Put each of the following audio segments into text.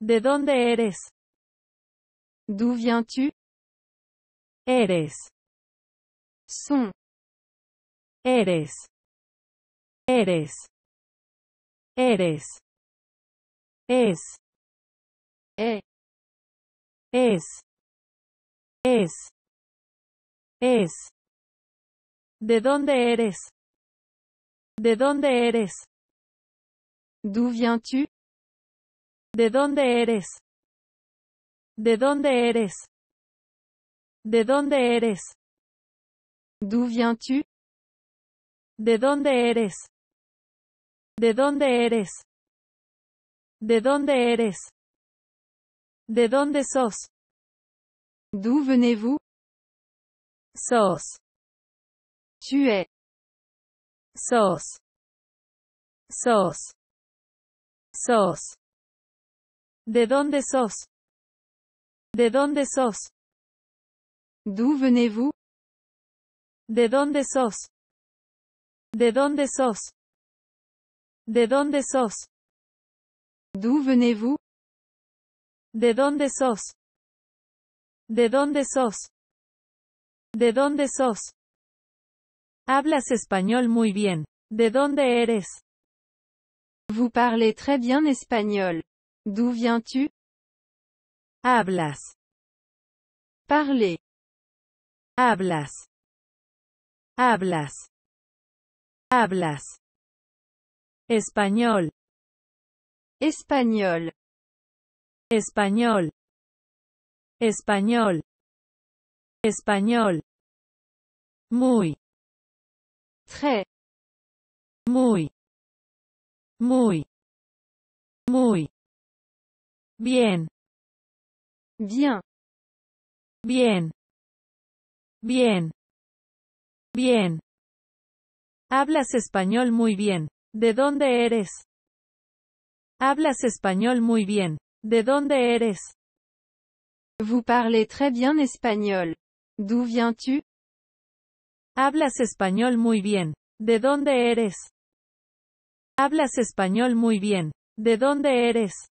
¿De dónde eres? du viens-tu? Eres. Son. Eres. Eres. Eres. Es. E. Es. Es. Es. ¿De dónde eres? ¿De dónde eres? D'où viens-tu? ¿De dónde eres? ¿De dónde eres? ¿De dónde eres? D'où viens-tu? ¿De dónde eres? ¿De dónde eres? ¿De dónde eres? ¿De dónde sos? D'où venez-vous? Sos. Tu es. Sos. Sos. Sos. ¿De dónde sos? ¿De dónde sos? D'où venez-vous? ¿De dónde sos? ¿De dónde sos? ¿De dónde sos? D'où venez-vous? ¿De dónde sos? ¿De dónde sos? ¿De dónde sos? Hablas español muy bien. ¿De dónde eres? Vous parlez très bien español. D'où viens-tu? Hablas. Parler. Hablas. Hablas. Hablas. Espagnol. Espagnol. Espagnol. Espagnol. Espagnol. Muy. Très. Muy. Muy. Muy. Bien. Bien. Bien. Bien. Bien. Hablas español muy bien. ¿De dónde eres? Hablas español muy bien. ¿De dónde eres? Vous parlez très bien espagnol. D'où viens-tu? Hablas español muy bien. ¿De dónde eres? Hablas español muy bien. ¿De dónde eres?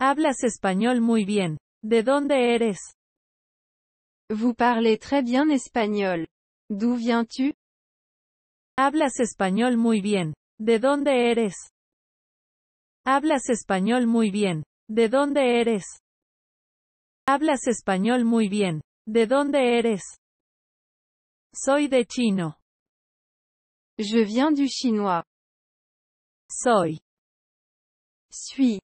Hablas español muy bien. ¿De dónde eres? Vous parlez très bien espagnol. D'où viens-tu? Hablas español muy bien. ¿De dónde eres? Hablas español muy bien. ¿De dónde eres? Hablas español muy bien. ¿De dónde eres? Soy de chino. Je viens du chinois. Soy. Suis.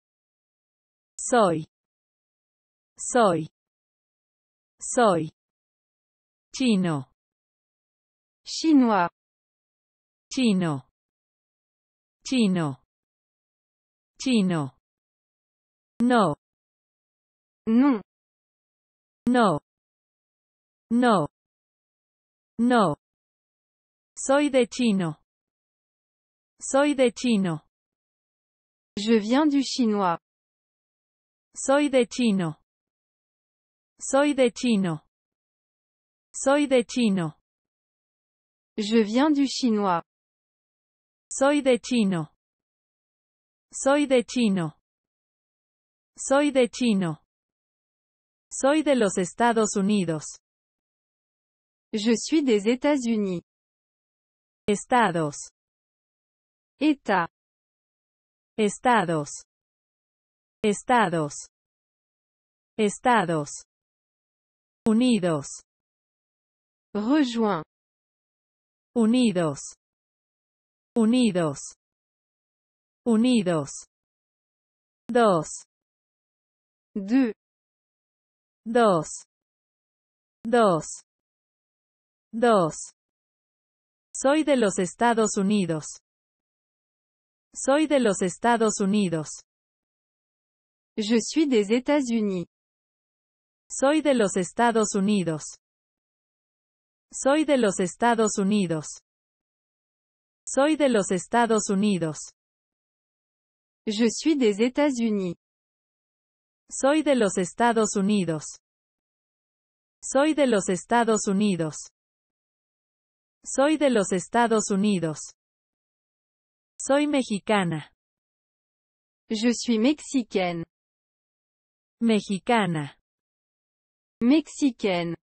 Soy. Soy. Soy. Chino. Chinois. Chino. Chino. Chino. No. No. No. No. Soy de chino. Soy de chino. Je viens du chinois. Soy de chino. Soy de chino. Soy de chino. Je viens du chinois. Soy de chino. Soy de chino. Soy de chino. Soy de los Estados Unidos. Je suis des États-Unis. Estados. Estados. Estados. Estados. Unidos. Unidos. Unidos. Unidos. Dos. Dos. Dos. Dos. Soy de los Estados Unidos. Soy de los Estados Unidos. Je suis des États-Unis. Soy de los Estados Unidos. Soy de los Estados Unidos. Soy de los Estados Unidos. Je suis des États-Unis. Soy de los Estados Unidos. Soy de los Estados Unidos. Soy de los Estados Unidos. Soy mexicana. Je suis mexicaine. Mexicana. Mexicaine.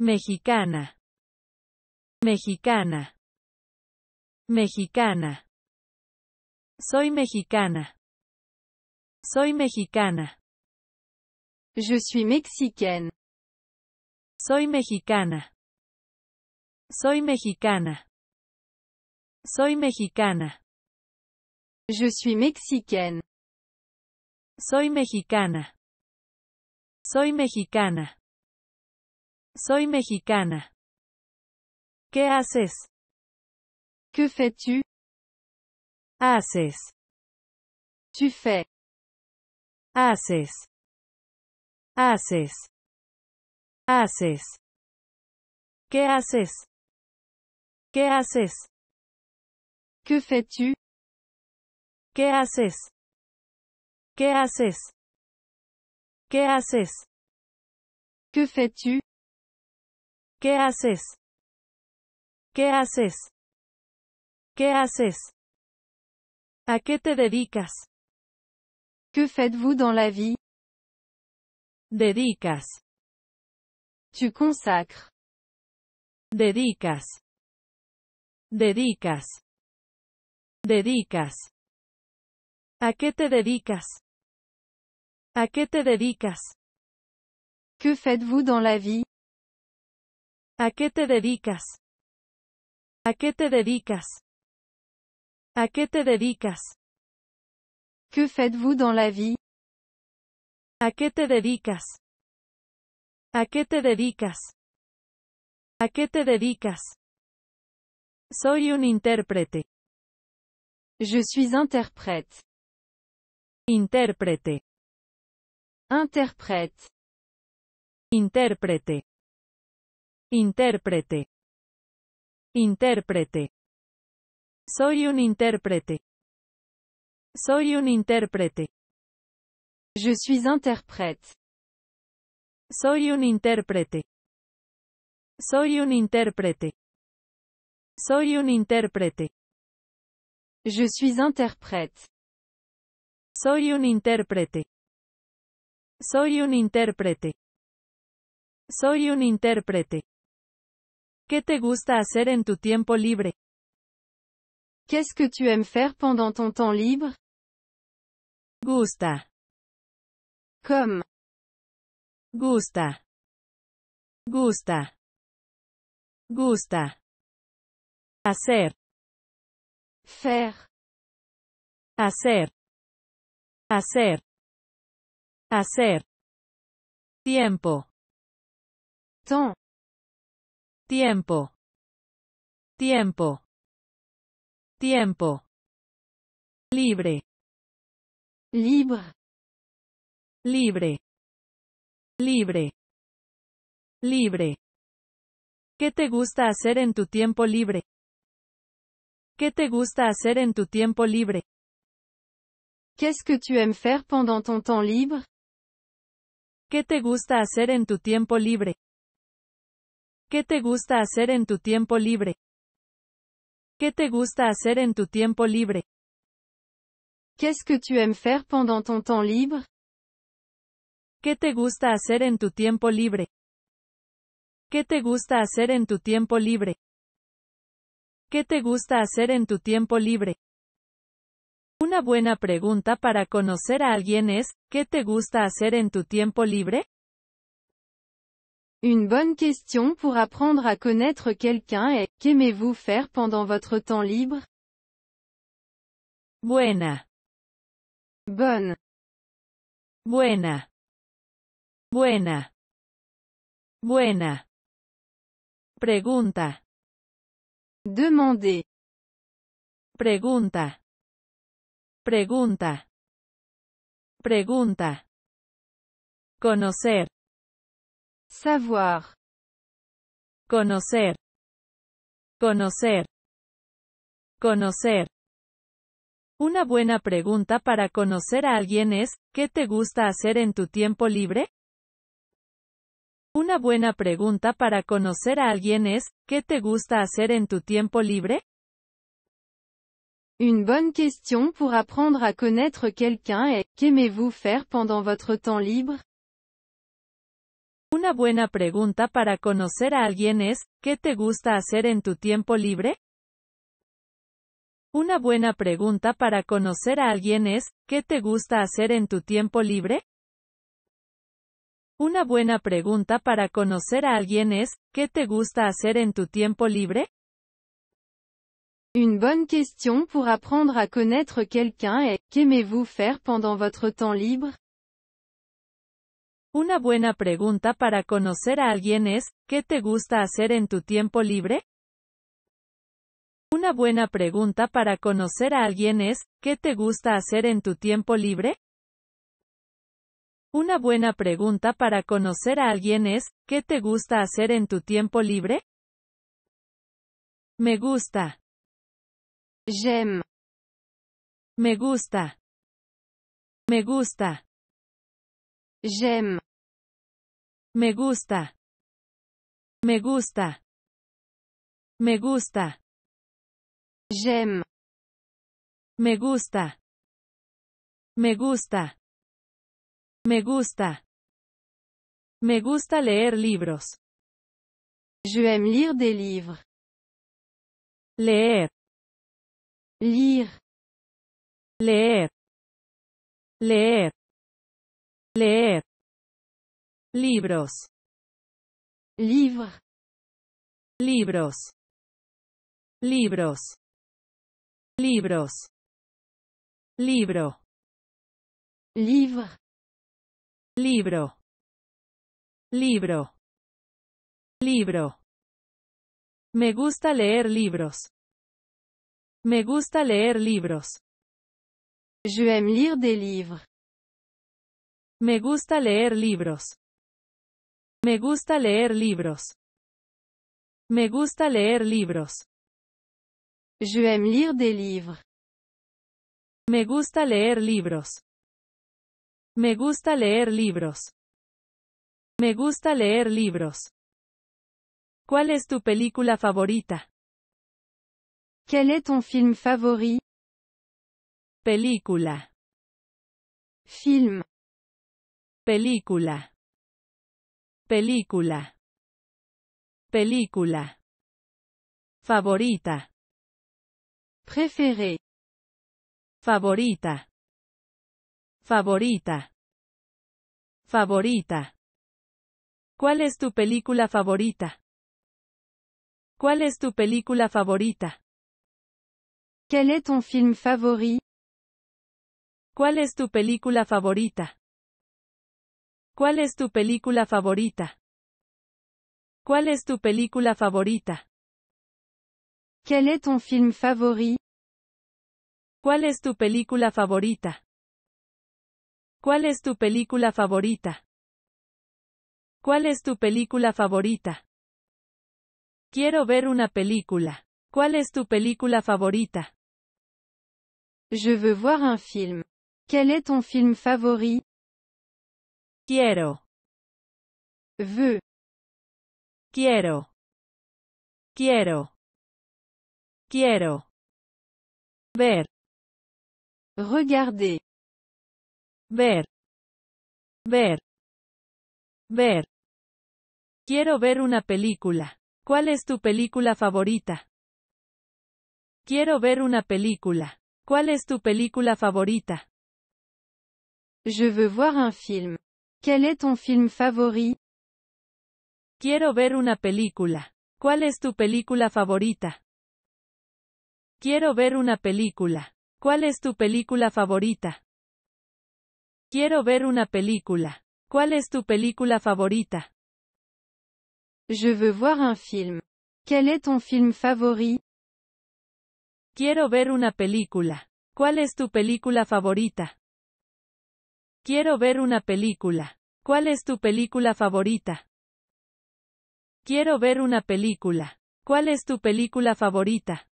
Mexicana. Mexicana. Mexicana. Soy mexicana. Soy mexicana. Je suis mexicaine. Soy mexicana. Soy mexicana. Soy mexicana. Je suis mexicaine. Soy mexicana. Soy mexicana. Soy mexicana. ¿Qué haces? ¿Qué fais-tu? Haces. Tu fais. Haces. Haces. Haces. ¿Qué haces? ¿Qué haces? qué fais-tu? ¿Qué haces? ¿Qué haces? ¿Qué haces? Que fais-tu? ¿Qué haces? ¿Qué haces? ¿Qué haces? ¿A qué te dedicas? Que faites-vous dans la vie? Dedicas. Tu consacres. Dedicas. Dedicas. Dedicas. ¿A qué te dedicas? ¿A qué te dedicas? Que faites-vous dans la vie? ¿A qué te dedicas? ¿A qué te dedicas? ¿A qué te dedicas? ¿Qué faites-vous dans la vie? ¿A qué te dedicas? ¿A qué te dedicas? ¿A qué te dedicas? Soy un intérprete. Je suis interprète. Interprète, Interprète. interprète interprète Intérprete. Soy un intérprete. Soy un intérprete. Je suis interprète. Soy un interprète. Soy un interprète, Soy un interprète. Je suis interprète. Soy un intérprete. Soy un intérprete. Soy un intérprete. ¿Qué te gusta hacer en tu tiempo libre? ¿Qué es que tu aimes faire pendant ton temps libre? Gusta. Comme. Gusta. Gusta. Gusta. Hacer. Faire. Hacer hacer, hacer, tiempo, tiempo, tiempo, tiempo, libre, libre, libre, libre, libre. ¿Qué te gusta hacer en tu tiempo libre? ¿Qué te gusta hacer en tu tiempo libre? Qu'est-ce que tu aimes faire pendant ton temps libre? ¿Qué te gusta hacer en tu tiempo libre? ¿Qué te gusta hacer en tu tiempo libre? ¿Qué te gusta hacer en tu tiempo libre? Qu'est-ce que tu aimes faire pendant ton temps libre? ¿Qué te gusta hacer en tu tiempo libre? ¿Qué te gusta hacer en tu tiempo libre? ¿Qué te gusta hacer en tu tiempo libre? Una buena pregunta para conocer a alguien es, ¿qué te gusta hacer en tu tiempo libre? Une bonne question pour apprendre à connaître quelqu'un est, qu'aimez-vous faire pendant votre temps libre? Buena. Bonne. Buena. Buena. Buena. Pregunta. Demandez. Pregunta. Pregunta. Pregunta. Conocer. Savoir. Conocer. Conocer. Conocer. Una buena pregunta para conocer a alguien es, ¿qué te gusta hacer en tu tiempo libre? Una buena pregunta para conocer a alguien es, ¿qué te gusta hacer en tu tiempo libre? Une bonne question pour apprendre à connaître quelqu'un est, qu'aimez-vous faire pendant votre temps libre? Una buena pregunta para conocer a alguien es, ¿qué te gusta hacer en tu tiempo libre? Una buena pregunta para conocer a alguien es, ¿qué te gusta hacer en tu tiempo libre? Una buena pregunta para conocer a alguien es, ¿qué te gusta hacer en tu tiempo libre? Une bonne question pour apprendre à connaître quelqu'un est, qu'aimez-vous faire pendant votre temps libre? Una buena pregunta para conocer a alguien es, ¿qué te gusta hacer en tu tiempo libre? Una buena pregunta para conocer a alguien es, ¿qué te gusta hacer en tu tiempo libre? Una buena pregunta para conocer a alguien es, ¿qué te gusta hacer en tu tiempo libre? Me gusta. J'aime. Me gusta. Me gusta. J'aime. Me gusta. Me gusta. Me gusta. J'aime. Me gusta. Me gusta. Me gusta. Me gusta leer libros. Je aime lire des livres. Leer leer, leer, leer, libros, libro, libros, libros, libros, libro, livre, libro, libro, libro. Me gusta leer libros. Me gusta leer libros. Je aime lire des Me gusta leer libros. Me gusta leer libros. Me gusta leer libros. des Me gusta leer libros. Me gusta leer libros. Me gusta leer libros. ¿Cuál es tu película favorita? Quel est ton film favori? Película. Film. Película. Película. Película. Favorita. Préféré. Favorita. Favorita. Favorita. ¿Cuál es tu película favorita? ¿Cuál es tu película favorita? Quel est ton film favori? ¿Cuál es tu película favorita? ¿Cuál es tu película favorita? ¿Cuál es tu película favorita? film favori? ¿Cuál es tu película favorita? ¿Cuál es tu película favorita? ¿Cuál es tu película favorita? Quiero ver una película. ¿Cuál es tu película favorita? Je veux voir un film. Quel est ton film favori? Quiero. Veux. Quiero. Quiero. Quiero. Ver. Regarder. Ver. Ver. Ver. Quiero ver una película. ¿Cuál es tu película favorita? Quiero ver una película. ¿Cuál es tu película favorita? Je veux voir un film. Quel est ton film favori? Quiero ver una película. ¿Cuál es tu película favorita? Quiero ver una película. ¿Cuál es tu película favorita? Quiero ver una película. ¿Cuál es tu película favorita? Je veux voir un film. Quel est ton film favori? Quiero ver una película. ¿Cuál es tu película favorita? Quiero ver una película. ¿Cuál es tu película favorita? Quiero ver una película. ¿Cuál es tu película favorita?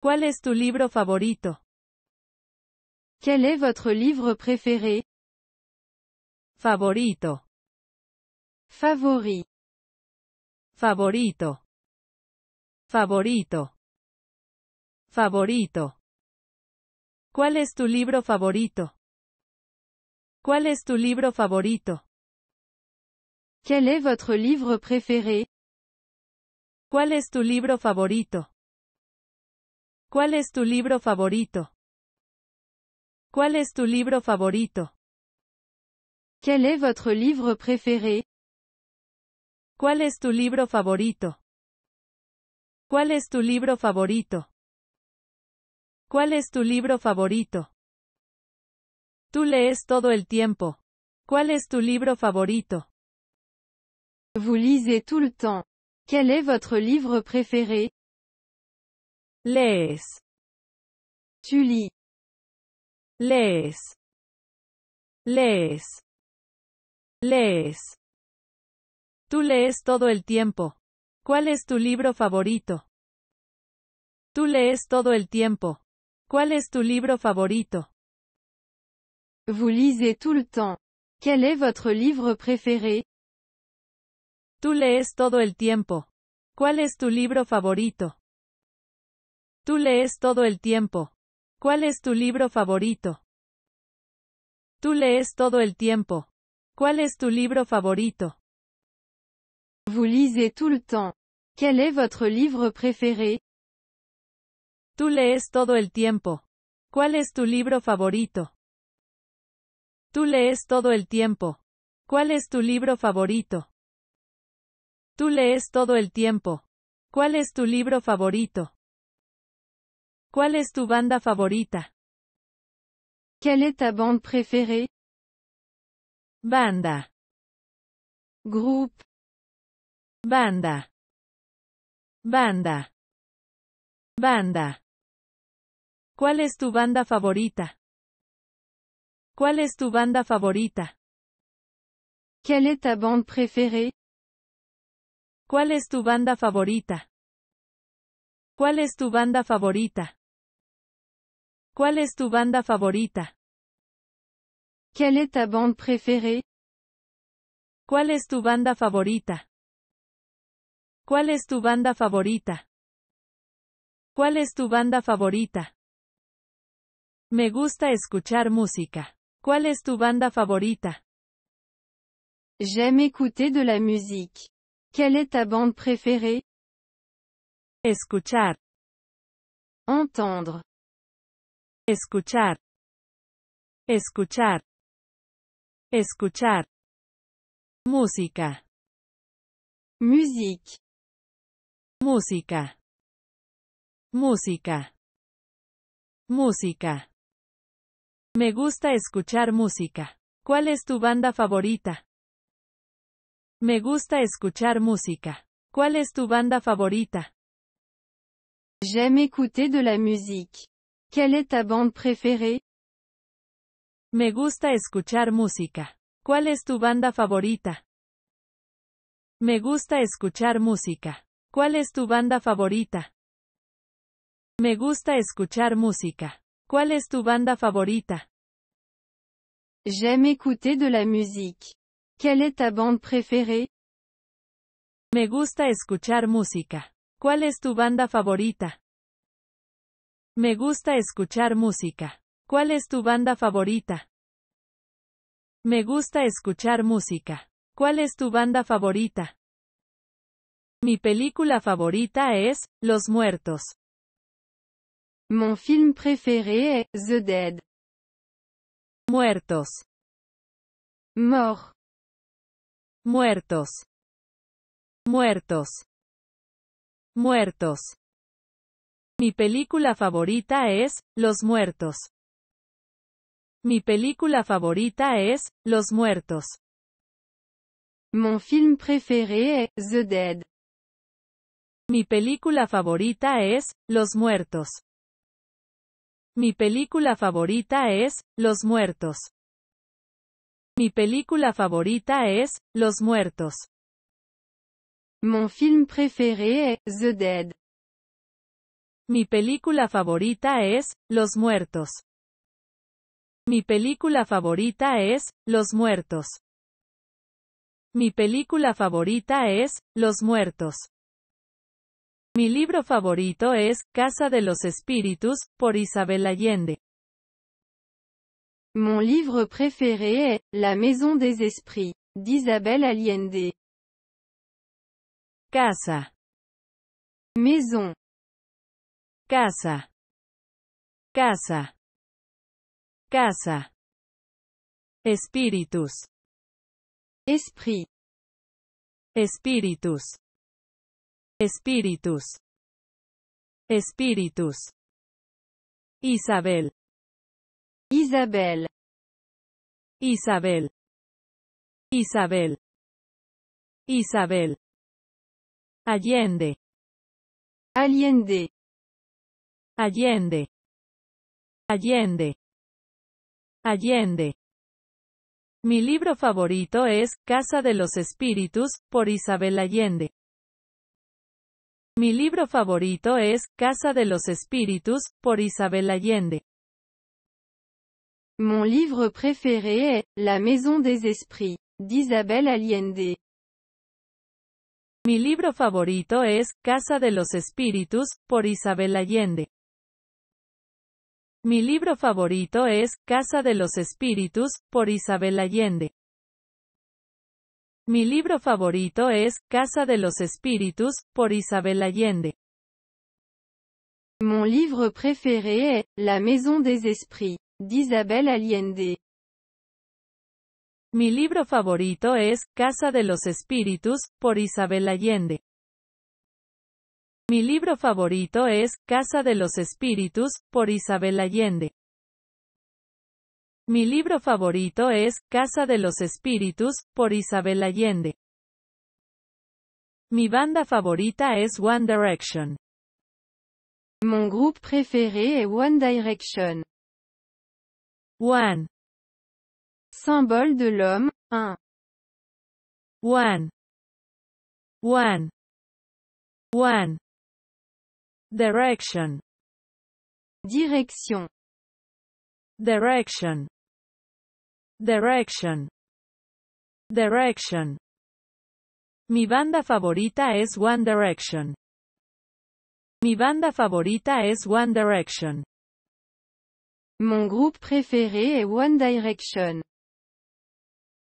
¿Cuál es tu libro favorito? ¿Cuál es vuestro libro preferido? Favorito. Favori. Favorito. Favorito favorito? ¿Cuál es tu libro favorito? ¿Cuál es tu libro favorito? Quel es votre libro préféré? ¿Cuál es tu libro favorito? ¿Cuál es tu libro favorito? ¿Cuál es tu libro favorito? ¿Cuál es tu libro favorito? ¿Cuál es tu libro favorito? ¿Cuál es tu libro favorito? Tú lees todo el tiempo. ¿Cuál es tu libro favorito? Vous lisez tout le temps. Quel est votre livre préféré? Lees. Tu Lees. Lees. Lees. Tú lees todo el tiempo. ¿Cuál es tu libro favorito? Tú lees todo el tiempo. ¿Cuál es tu libro favorito? Vous lisez tout le temps. Quel est votre livre préféré? Tú lees todo el tiempo. ¿Cuál es tu libro favorito? Tú lees todo el tiempo. ¿Cuál es tu libro favorito? Tú lees todo el tiempo. ¿Cuál es tu libro favorito? Vous lisez tout le temps. Quel est votre livre préféré? Tú lees todo el tiempo. ¿Cuál es tu libro favorito? Tú lees todo el tiempo. ¿Cuál es tu libro favorito? Tú lees todo el tiempo. ¿Cuál es tu libro favorito? ¿Cuál es tu banda favorita? ¿Qué es ta banda preferida? Banda. Grupo. Banda. Banda. Banda. ¿Cuál es tu banda favorita? ¿Cuál es tu banda favorita? Quelle est ta bande ¿Cuál es tu banda favorita? ¿Cuál es tu banda favorita? ¿Cuál es tu banda favorita? Quelle est ta bande ¿Cuál es tu banda favorita? ¿Cuál es tu banda favorita? ¿Cuál es tu banda favorita? Me gusta escuchar música. ¿Cuál es tu banda favorita? J'aime écouter de la musique. Quelle est ta bande préférée? Escuchar. Entendre. Escuchar. Escuchar. Escuchar. Música. Musique. Música. Música. Música. Me gusta escuchar música. ¿Cuál es tu banda favorita? Me gusta escuchar música. ¿Cuál es tu banda favorita? J'aime écouter de la musique. ta préférée? Me gusta escuchar música. ¿Cuál es tu banda favorita? Me gusta escuchar música. ¿Cuál es tu banda favorita? Me gusta escuchar música. ¿Cuál es tu banda favorita? J'aime écouter de la musique. Quelle est ta bande préférée? Me gusta escuchar música. ¿Cuál es tu banda favorita? Me gusta escuchar música. ¿Cuál es tu banda favorita? Me gusta escuchar música. ¿Cuál es tu banda favorita? Mi película favorita es Los Muertos. Mon film préféré est The Dead. Muertos. Mort. Muertos. Muertos. Muertos. Mi película favorita es Los Muertos. Mi película favorita es Los Muertos. Mon film préféré est The Dead. Mi película favorita es Los Muertos. Mi película favorita es, Los Muertos. Mi película favorita es, Los Muertos. Mon film préféré est, The Dead. Mi película favorita es, Los Muertos. Mi película favorita es, Los Muertos. Mi película favorita es, Los Muertos. Mi libro favorito es Casa de los Espíritus, por Isabel Allende. Mon libro préféré es, La Maison des Esprits, Isabel Allende. Casa. Maison. Casa. Casa. Casa. Espíritus. Esprit. Espíritus. Espíritus. Espíritus. Isabel. Isabel. Isabel. Isabel. Isabel. Allende. Allende. Allende. Allende. Allende. Mi libro favorito es Casa de los Espíritus, por Isabel Allende. Mi libro favorito es Casa de los Espíritus, por Isabel Allende. Mon livre préféré La Maison des Esprits, d'Isabel Allende. Mi libro favorito es Casa de los Espíritus, por Isabel Allende. Mi libro favorito es Casa de los Espíritus, por Isabel Allende. Mi libro favorito es Casa de los Espíritus, por Isabel Allende. Mon libro préféré est La Maison des Esprits, Isabel Allende. Mi libro favorito es Casa de los Espíritus, por Isabel Allende. Mi libro favorito es Casa de los Espíritus, por Isabel Allende. Mi libro favorito es Casa de los Espíritus, por Isabel Allende. Mi banda favorita es One Direction. Mon groupe préféré es One Direction. One. Symbole de l'homme, un. One. One. One. Direction. Direction. Direction. Direction. Direction. Mi banda favorita es One Direction. Mi banda favorita es One Direction. Mon groupe préféré est One Direction.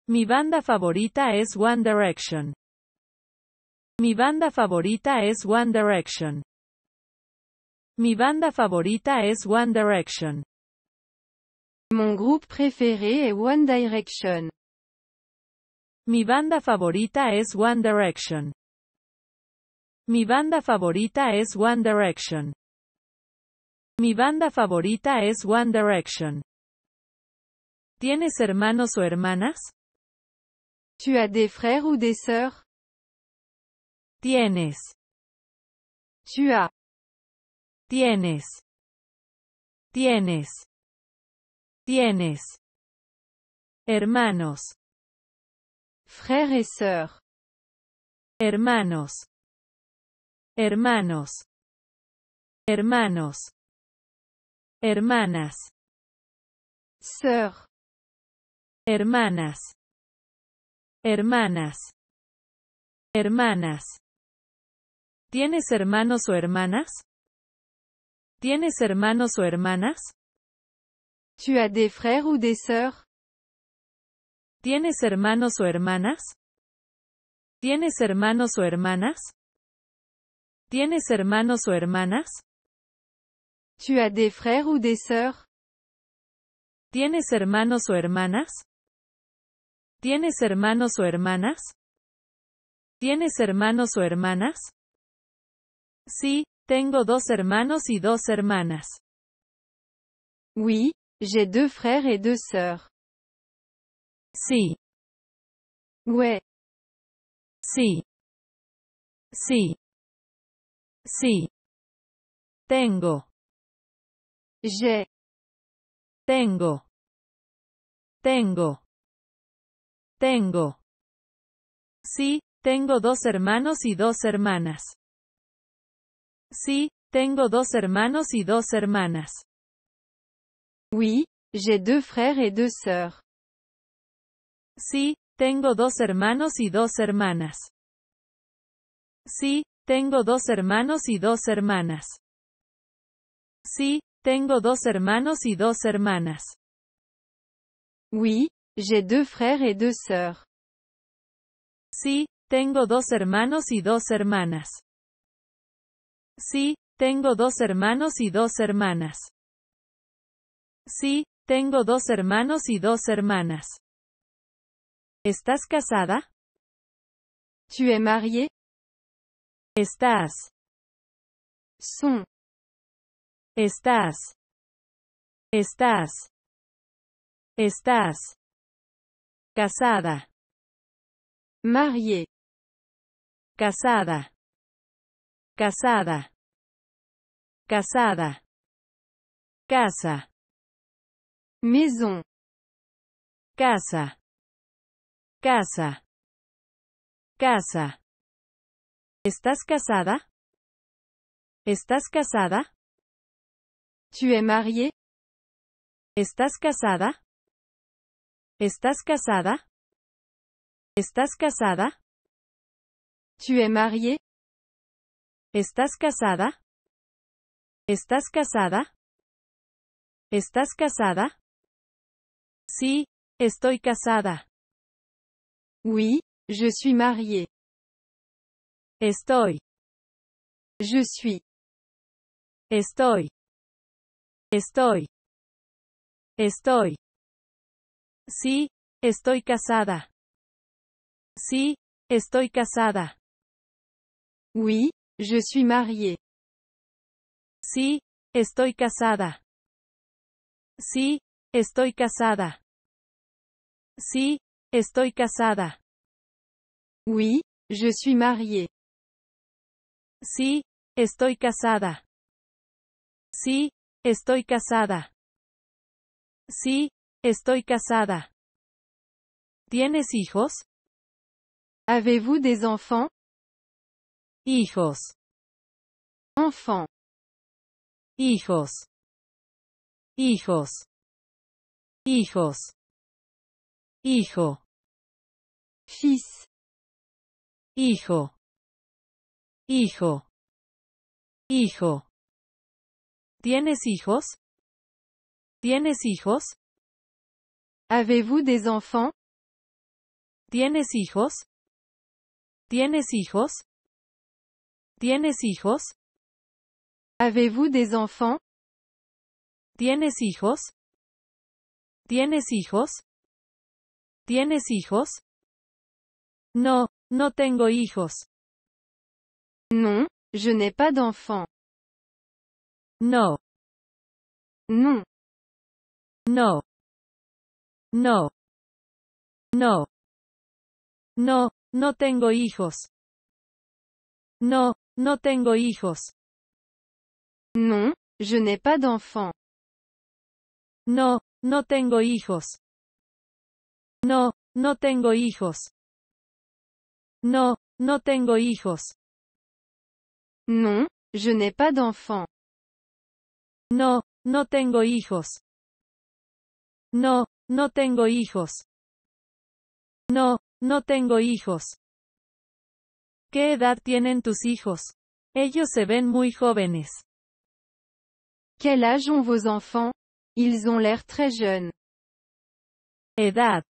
Mi banda favorita es One Direction. Mi banda favorita es One Direction. Mi banda favorita es One Direction. Mon groupe préféré est One Direction. Mi banda favorita es One Direction. Mi banda favorita es One Direction. Mi banda favorita es One Direction. ¿Tienes hermanos o hermanas? ¿Tú has des frères o des sœurs? Tienes. Tu as. Tienes. Tienes. Tienes. Hermanos. Frères Hermanos. Hermanos. Hermanos. Hermanas. Sœurs. Hermanas. Hermanas. Hermanas. ¿Tienes hermanos o hermanas? ¿Tienes hermanos o hermanas? Tu as des frères ou des sœurs? ¿Tienes hermanos o hermanas? ¿Tienes hermanos o hermanas? ¿Tienes hermanos o hermanas? Tu as des frères ou des sœurs? ¿Tienes hermanos o hermanas? ¿Tienes hermanos o hermanas? ¿Tienes hermanos o hermanas? Sí, tengo dos hermanos y dos hermanas. Oui, J'ai deux frères et deux sœurs. Sí. Ouais. Sí. Sí. Sí. Tengo. J'ai. Tengo. Tengo. Tengo. Sí, tengo dos hermanos y dos hermanas. Sí, tengo dos hermanos y dos hermanas j'ai deux frères et deux Sí, tengo dos hermanos y dos hermanas. Sí, tengo dos hermanos y dos hermanas. Sí, tengo dos hermanos y dos hermanas. Sí, tengo dos hermanos y dos hermanas. Sí, tengo dos hermanos y dos hermanas. Sí, tengo dos hermanos y dos hermanas. ¿Estás casada? Tu es marié? Estás. Son. Estás. Estás. Estás. Casada. Marié. Casada. Casada. Casada. Casa. Maison. Casa. Casa. Casa. ¿Estás casada? ¿Estás casada? Tu es marié? ¿Estás casada? ¿Estás casada? ¿Estás casada? Tu es marié? ¿Estás casada? ¿Estás casada? ¿Estás casada? Sí, estoy casada. Oui, je suis mariée. Estoy. Je suis. Estoy. Estoy. Estoy. Sí, estoy casada. Sí, estoy casada. Oui, je suis mariée. Sí, estoy casada. Sí, Estoy casada. Sí, estoy casada. Oui, je suis mariée. Sí, estoy casada. Sí, estoy casada. Sí, estoy casada. ¿Tienes hijos? Avez-vous des enfants? Hijos. Enfants. Hijos. Hijos hijos, hijo, fils, hijo, hijo, hijo. ¿Tienes hijos? ¿Tienes hijos? Avez-vous des enfants? ¿Tienes hijos? ¿Tienes hijos? ¿Tienes hijos? Avez-vous des enfants? ¿Tienes hijos? ¿Tienes hijos? ¿Tienes hijos? No, no tengo hijos. No, je n'ai pas d'enfant. No. No. No. No. No, no tengo hijos. No, no tengo hijos. No, je n'ai pas d'enfant. No, no tengo hijos. No, no tengo hijos. No, no tengo hijos. No, je n'ai pas d'enfants. No, no tengo hijos. No, no tengo hijos. No, no tengo hijos. ¿Qué edad tienen tus hijos? Ellos se ven muy jóvenes. ¿Qué edad ont vos enfants? Ils ont l'air très jeunes. Edad.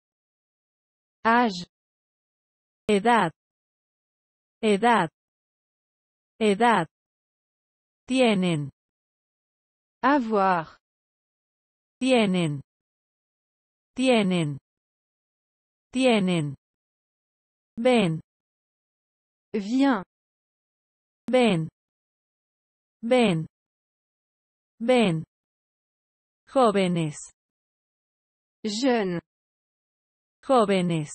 Âge. Edad. Edad. Edad. Tienen. Avoir. Tienen. Tienen. Tienen. Ven. Viens. Ven. Ven. Ven. jóvenes, jeunes jóvenes,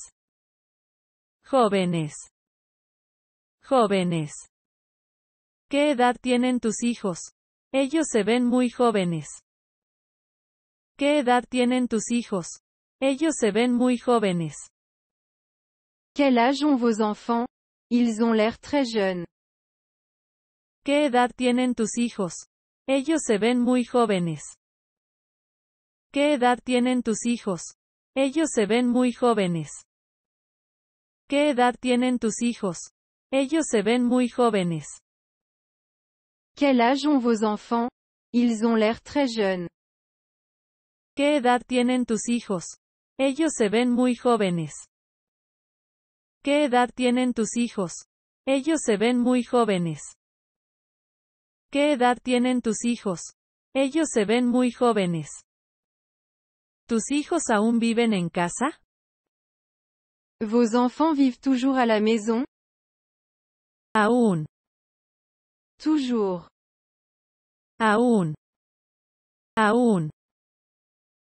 jóvenes, jóvenes. ¿Qué edad tienen tus hijos? Ellos se ven muy jóvenes. ¿Qué edad tienen tus hijos? Ellos se ven muy jóvenes. Quel âge ont vos enfants? Ils ont l'air très jeunes. ¿Qué edad tienen tus hijos? Ellos se ven muy jóvenes. ¿Qué edad tienen tus hijos? Ellos se ven muy jóvenes. ¿Qué edad tienen tus hijos? Ellos se ven muy jóvenes. ¿Qué edad tienen tus hijos? Ellos se ven muy jóvenes. ¿Qué edad tienen tus hijos? Ellos se ven muy jóvenes. ¿Qué edad tienen tus hijos? Ellos se ven muy jóvenes. ¿Tus hijos aún viven en casa? Vos enfants vivent toujours à la maison? Aún. Toujours. Aún. Aún.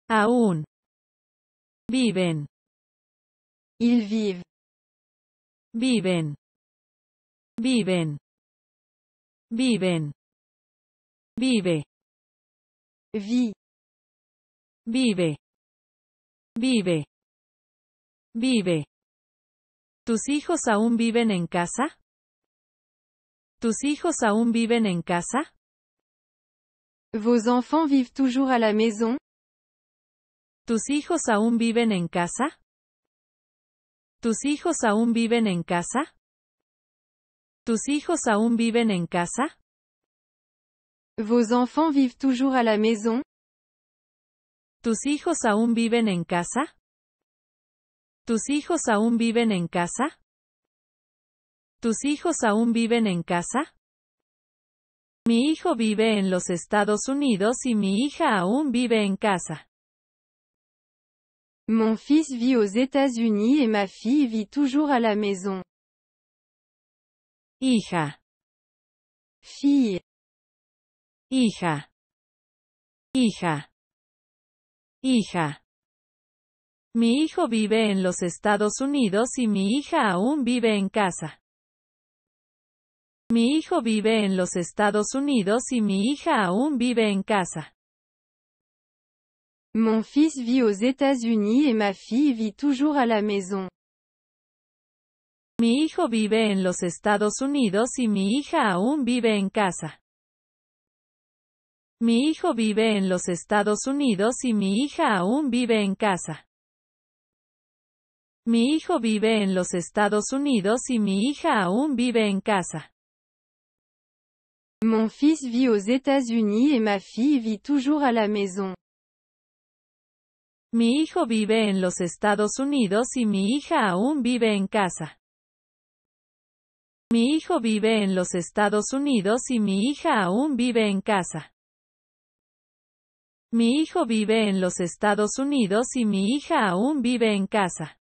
Aún. Viven. Ils vivent. Viven. Viven. Viven. Vive. Vi. Vive. Vive. Vive. ¿Tus hijos aún viven en casa? ¿Tus hijos aún viven en casa? Vos enfants vivent toujours à la maison? ¿Tus hijos aún viven en casa? ¿Tus hijos aún viven en casa? ¿Tus hijos aún viven en casa? Vos enfants vivent toujours à la maison? ¿Tus hijos aún viven en casa? ¿Tus hijos aún viven en casa? ¿Tus hijos aún viven en casa? Mi hijo vive en los Estados Unidos y mi hija aún vive en casa. Mon fils vit aux États-Unis et ma fille vit toujours à la maison. Hija. Fille. Hija. Hija. Hija. Mi hijo vive en los Estados Unidos y mi hija aún vive en casa. Mi hijo vive en los Estados Unidos y mi hija aún vive en casa. Mon fils vit aux États-Unis ma fille vit toujours à la maison. Mi hijo vive en los Estados Unidos y mi hija aún vive en casa. Mi hijo vive en los Estados Unidos y mi hija aún vive en casa. Mi hijo vive en los Estados Unidos y mi hija aún vive en casa. Mon fils vit aux États-Unis et ma fille vit toujours à la maison. Mi hijo vive en los Estados Unidos y mi hija aún vive en casa. Mi hijo vive en los Estados Unidos y mi hija aún vive en casa. Mi hijo vive en los Estados Unidos y mi hija aún vive en casa.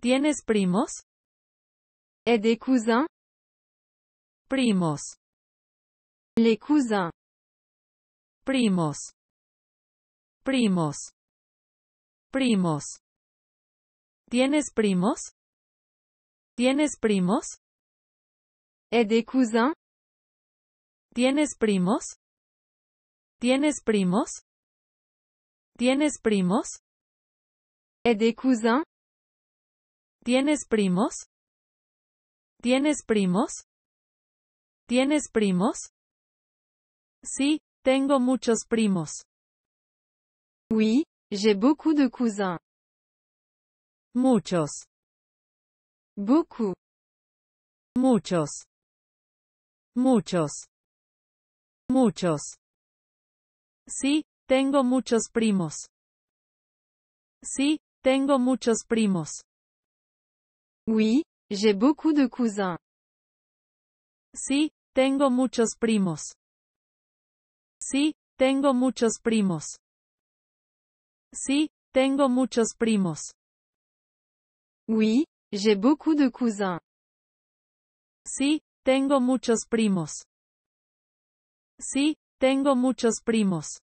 ¿Tienes primos? ¿Es de cousins? Primos. Les cousins. Primos. Primos. Primos. ¿Tienes primos? ¿Tienes primos? ¿Es de cousins? ¿Tienes primos? ¿Tienes primos? ¿Tienes primos? ¿Tienes primos? ¿Tienes primos? ¿Tienes primos? Sí, tengo muchos primos. Oui, j'ai beaucoup de cousins. Muchos. Beaucoup. Muchos. Muchos. Muchos. Sí, tengo muchos primos. Sí, tengo muchos primos. Oui, j'ai beaucoup de cousins. Sí, tengo muchos primos. Sí, tengo muchos primos. Sí, tengo muchos primos. Oui, j'ai beaucoup de cousins. Sí, tengo muchos primos. Sí, tengo muchos primos.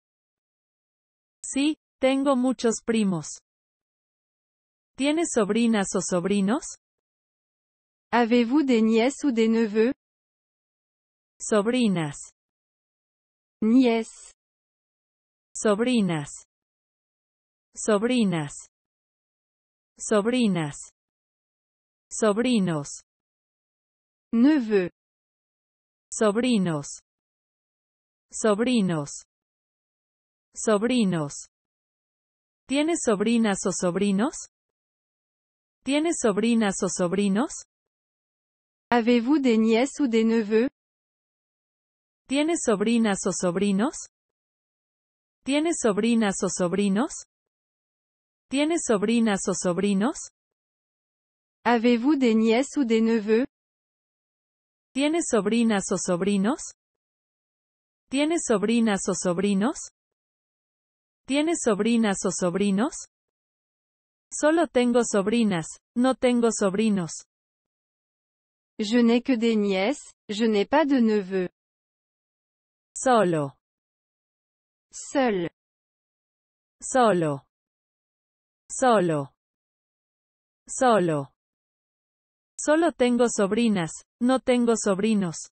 Sí, tengo muchos primos. ¿Tienes sobrinas o sobrinos? Avez-vous des nièces ou des neveux? Sobrinas. Nièces. Sobrinas. Sobrinas. Sobrinas. Sobrinos. Neveux. Sobrinos. Sobrinos. Sobrinos. ¿Tienes sobrinas o sobrinos? ¿Tienes sobrinas o sobrinos? Avez-vous des nièces ou des neveux? ¿Tienes sobrinas o sobrinos? ¿Tienes sobrinas o sobrinos? ¿Tienes sobrinas o sobrinos? Avez-vous des nièces ou des neveux? ¿Tienes sobrinas o sobrinos? ¿Tienes sobrinas o sobrinos? ¿Tienes sobrinas o sobrinos? Solo tengo sobrinas, no tengo sobrinos. Je n'ai que des nièces, je n'ai pas de neveux. Solo. Seul. Solo. Solo. Solo. Solo tengo sobrinas, no tengo sobrinos.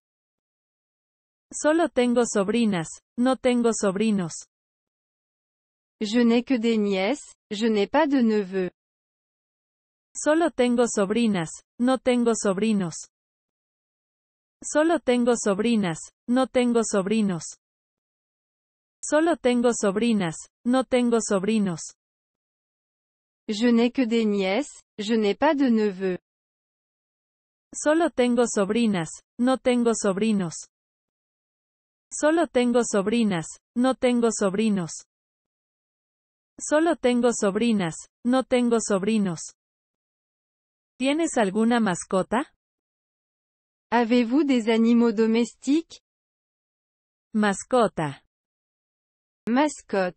Solo tengo sobrinas, no tengo sobrinos. Je n'ai que des nièces, je n'ai pas de neveux. Solo tengo sobrinas, no tengo sobrinos. Solo tengo sobrinas, no tengo sobrinos. Solo tengo sobrinas, no tengo sobrinos. Je n'ai que des nièces, je n'ai pas de neveux. Solo tengo sobrinas, no tengo sobrinos. Solo tengo sobrinas, no tengo sobrinos. Solo tengo sobrinas, no tengo sobrinos. ¿Tienes alguna mascota? Avez-vous des animaux domestiques? Mascota. Mascot.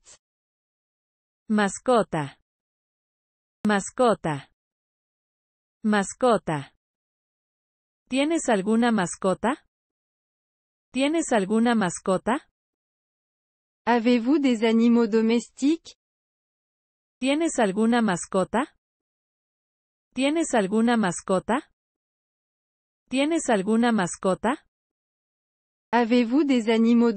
Mascota. Mascota. Mascota. ¿Tienes alguna mascota? ¿Tienes alguna mascota? Avez-vous des animaux domestiques? ¿Tienes alguna mascota? ¿Tienes alguna mascota? ¿Tienes alguna mascota? Avez-vous des animaux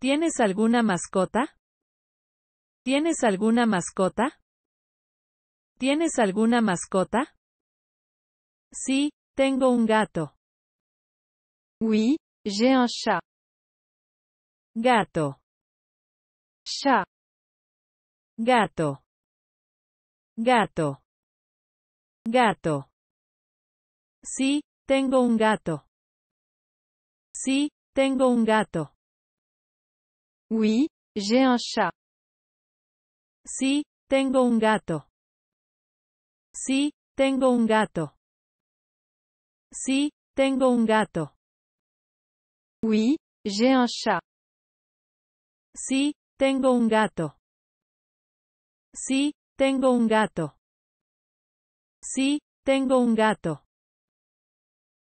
¿Tienes alguna mascota? ¿Tienes alguna mascota? ¿Tienes alguna mascota? Sí, tengo un gato. Oui, j'ai un chat. Gato. Chat. Gato. Gato. Gato. Sí, tengo un gato. Sí, tengo un gato. Oui, j'ai un chat. Sí, tengo un gato. Sí, tengo un gato. Sí, tengo un gato. Oui, j'ai un chat. Sí, tengo un gato. Sí, tengo un gato. Sí, tengo un gato.